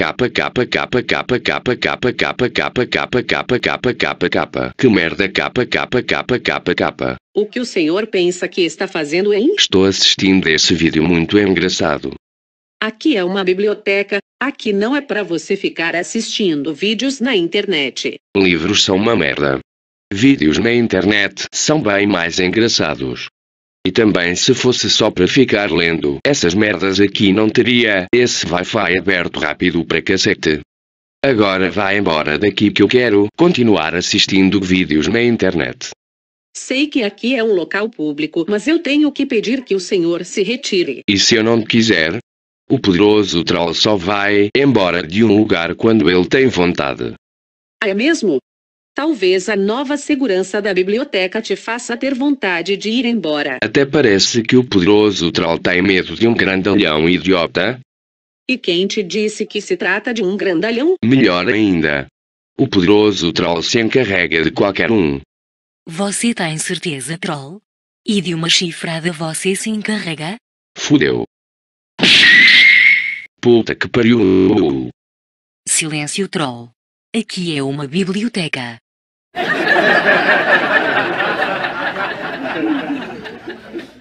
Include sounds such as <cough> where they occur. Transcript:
capa capa capa capa capa capa capa capa capa capa capa capa capa que merda capa capa capa capa capa o que o senhor pensa que está fazendo hein estou assistindo esse vídeo muito engraçado aqui é uma biblioteca aqui não é para você ficar assistindo vídeos na internet livros são uma merda vídeos na internet são bem mais engraçados e também se fosse só para ficar lendo essas merdas aqui não teria esse Wi-Fi aberto rápido pra cacete. Agora vá embora daqui que eu quero continuar assistindo vídeos na internet. Sei que aqui é um local público, mas eu tenho que pedir que o senhor se retire. E se eu não quiser? O poderoso troll só vai embora de um lugar quando ele tem vontade. Ah, é mesmo? Talvez a nova segurança da biblioteca te faça ter vontade de ir embora. Até parece que o poderoso troll tem medo de um grandalhão idiota. E quem te disse que se trata de um grandalhão? Melhor ainda. O poderoso troll se encarrega de qualquer um. Você tem certeza, troll? E de uma chifrada você se encarrega? Fudeu. Puta que pariu. Silêncio, troll. Aqui é uma biblioteca. <laughs>